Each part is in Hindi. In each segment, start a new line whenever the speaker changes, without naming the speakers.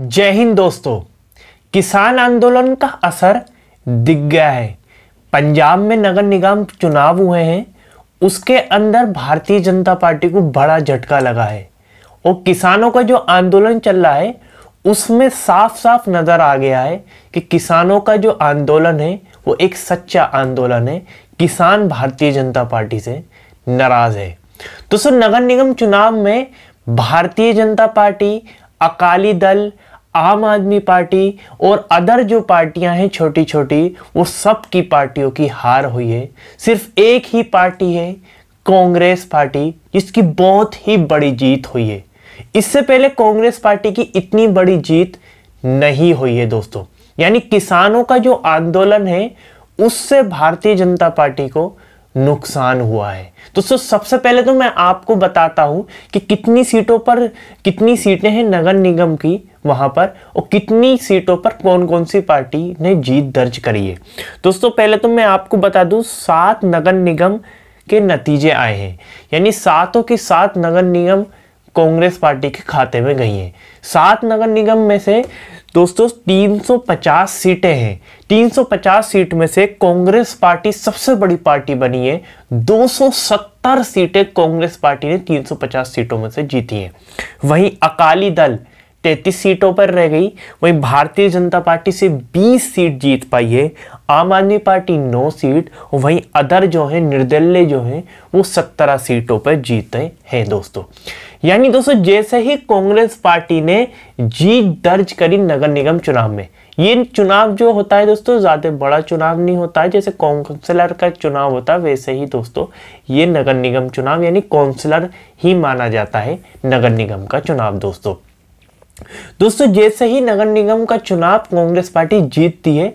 जय हिंद दोस्तों किसान आंदोलन का असर दिख गया है पंजाब में नगर निगम चुनाव हुए हैं उसके अंदर भारतीय जनता पार्टी को बड़ा झटका लगा है और किसानों का जो आंदोलन चल रहा है उसमें साफ साफ नज़र आ गया है कि किसानों का जो आंदोलन है वो एक सच्चा आंदोलन है किसान भारतीय जनता पार्टी से नाराज़ है तो सर नगर निगम चुनाव में भारतीय जनता पार्टी अकाली दल आम आदमी पार्टी और अदर जो पार्टियां हैं छोटी छोटी वो सब की पार्टियों की हार हुई है सिर्फ एक ही पार्टी है कांग्रेस पार्टी जिसकी बहुत ही बड़ी जीत हुई है इससे पहले कांग्रेस पार्टी की इतनी बड़ी जीत नहीं हुई है दोस्तों यानी किसानों का जो आंदोलन है उससे भारतीय जनता पार्टी को नुकसान हुआ है दोस्तों सबसे पहले तो मैं आपको बताता हूँ कि कितनी सीटों पर कितनी सीटें हैं नगर निगम की वहां पर और कितनी सीटों पर कौन कौन सी पार्टी ने जीत दर्ज करी है दोस्तों पहले तो मैं आपको बता दूं सात नगर निगम के नतीजे आए हैं यानी सातों के सात नगर निगम कांग्रेस पार्टी के खाते में गई हैं सात नगर निगम में से दोस्तों 350 सीटें हैं 350 सीट में से कांग्रेस पार्टी सबसे बड़ी पार्टी बनी है 270 सीटें कांग्रेस पार्टी ने 350 सीटों में से जीती है वहीं अकाली दल तैतीस सीटों पर रह गई वहीं भारतीय जनता पार्टी से 20 सीट जीत पाई है आम आदमी पार्टी 9 सीट वहीं अदर जो है निर्दलीय जो है वो 17 सीटों पर जीते हैं दोस्तों यानी दोस्तों जैसे ही कांग्रेस पार्टी ने जीत दर्ज करी नगर निगम चुनाव में ये चुनाव जो होता है दोस्तों ज़्यादा बड़ा चुनाव नहीं होता है जैसे काउंसिलर का चुनाव होता है वैसे ही दोस्तों ये नगर निगम चुनाव यानी काउंसिलर ही माना जाता है नगर निगम का चुनाव दोस्तों दोस्तों जैसे ही नगर निगम का चुनाव कांग्रेस पार्टी जीतती है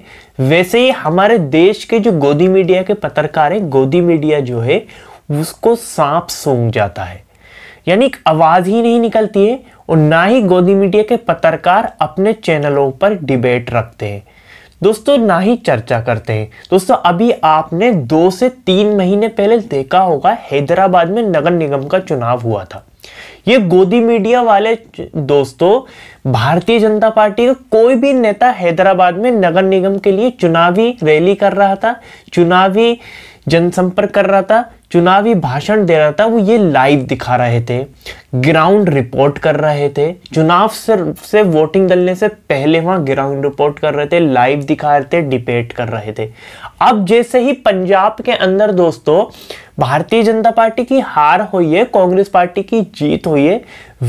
वैसे ही हमारे देश के जो गोदी मीडिया के पत्रकार हैं गोदी मीडिया जो है उसको सांप सूंघ जाता है यानी आवाज ही नहीं निकलती है और ना ही गोदी मीडिया के पत्रकार अपने चैनलों पर डिबेट रखते हैं दोस्तों ना ही चर्चा करते हैं दोस्तों अभी आपने दो से तीन महीने पहले देखा होगा हैदराबाद में नगर निगम का चुनाव हुआ था ये गोदी मीडिया वाले दोस्तों भारतीय जनता पार्टी का कोई भी नेता हैदराबाद में नगर निगम के लिए चुनावी रैली कर रहा था चुनावी जनसंपर्क कर रहा था चुनावी भाषण दे रहा था वो ये लाइव दिखा रहे थे ग्राउंड रिपोर्ट कर रहे थे चुनाव से से वोटिंग दलने से पहले वहाँ ग्राउंड रिपोर्ट कर रहे थे लाइव दिखा रहे थे डिबेट कर रहे थे अब जैसे ही पंजाब के अंदर दोस्तों भारतीय जनता पार्टी की हार हुई है कांग्रेस पार्टी की जीत हुई है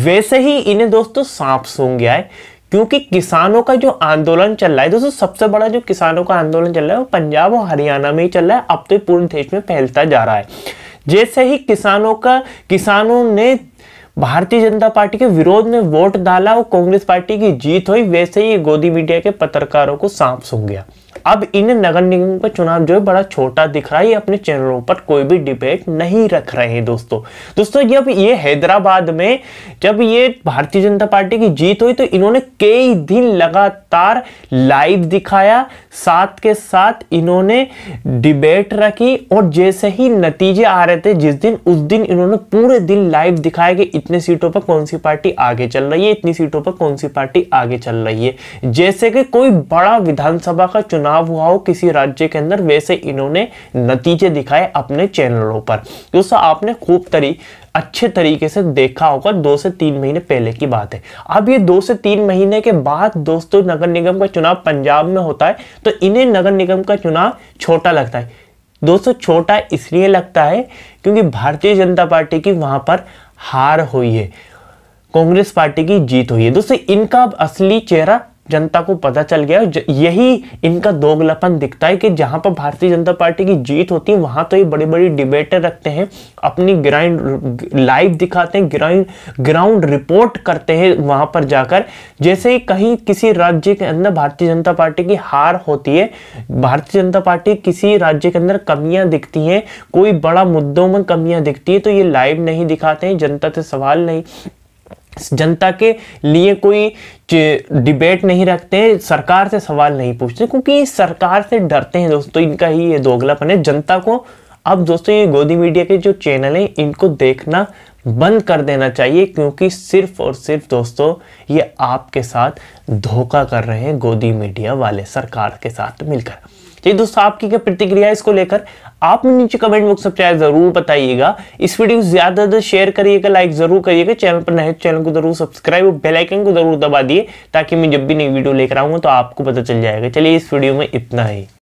वैसे ही इन्हें दोस्तों सांप सूंघ गया है क्योंकि किसानों का जो आंदोलन चल रहा है दोस्तों सबसे बड़ा जो किसानों का आंदोलन चल रहा है वो पंजाब और हरियाणा में ही चल रहा है अब तो पूरे देश में फैलता जा रहा है जैसे ही किसानों का किसानों ने भारतीय जनता पार्टी के विरोध में वोट डाला और कांग्रेस पार्टी की जीत हुई वैसे ही गोदी मीडिया के पत्रकारों को सांप सूंघ गया अब इन नगर निगम का चुनाव जो है बड़ा छोटा दिख रहा है अपने चैनलों पर कोई भी डिबेट नहीं रख रहे हैं दोस्तों दोस्तों जब ये हैदराबाद में जब ये भारतीय जनता पार्टी की जीत हुई तो इन्होंने कई दिन लगातार लाइव दिखाया साथ के साथ इन्होंने डिबेट रखी और जैसे ही नतीजे आ रहे थे जिस दिन उस दिन इन्होंने पूरे दिन लाइव दिखाया कि इतनी सीटों पर कौन सी पार्टी आगे चल रही है इतनी सीटों पर कौन सी पार्टी आगे चल रही है जैसे कि कोई बड़ा विधानसभा का चुनाव चुनाव हुआ हो किसी राज्य के अंदर वैसे इन्होंने नतीजे दिखाए अपने चैनलों पर दोस्तों आपने खूब तरी अच्छे तरीके से देखा होगा दो से तीन महीने पहले की बात है अब ये दो से तीन महीने के बाद दोस्तों नगर निगम का चुनाव पंजाब में होता है तो इन्हें नगर निगम का चुनाव छोटा लगता है दोस्तों छोटा इसलिए लगता है क्योंकि भारतीय जनता पार्टी की वहां पर हार हुई है कांग्रेस पार्टी की जीत हुई है दोस्तों इनका असली चेहरा जनता को पता चल गया यही इनका दोगलापन दिखता है कि जहां पर भारतीय जनता पार्टी की जीत होती है वहां तो ये बड़े बड़े डिबेटर रखते हैं अपनी ग्राइंड लाइव दिखाते हैं ग्राइंड ग्राउंड रिपोर्ट करते हैं वहां पर जाकर जैसे ही कहीं किसी राज्य के अंदर भारतीय जनता पार्टी की हार होती है भारतीय जनता पार्टी किसी राज्य के अंदर कमियां दिखती हैं कोई बड़ा मुद्दों में कमियां दिखती है तो ये लाइव नहीं दिखाते हैं जनता से सवाल नहीं जनता के लिए कोई डिबेट नहीं रखते हैं सरकार से सवाल नहीं पूछते क्योंकि सरकार से डरते हैं दोस्तों इनका ही ये दोगलापन है जनता को अब दोस्तों ये गोदी मीडिया के जो चैनल हैं इनको देखना बंद कर देना चाहिए क्योंकि सिर्फ और सिर्फ दोस्तों ये आपके साथ धोखा कर रहे हैं गोदी मीडिया वाले सरकार के साथ मिलकर चलिए दोस्तों आपकी क्या प्रतिक्रिया इसको लेकर आप नीचे कमेंट बॉक्स में जरूर बताइएगा इस वीडियो को ज्यादा से शेयर करिएगा लाइक जरूर करिएगा चैनल पर नए चैनल को जरूर सब्सक्राइब और बेलाइकन को जरूर दबा दिए ताकि मैं जब भी नई वीडियो लेकर आऊंगा तो आपको पता चल जाएगा चलिए इस वीडियो में इतना ही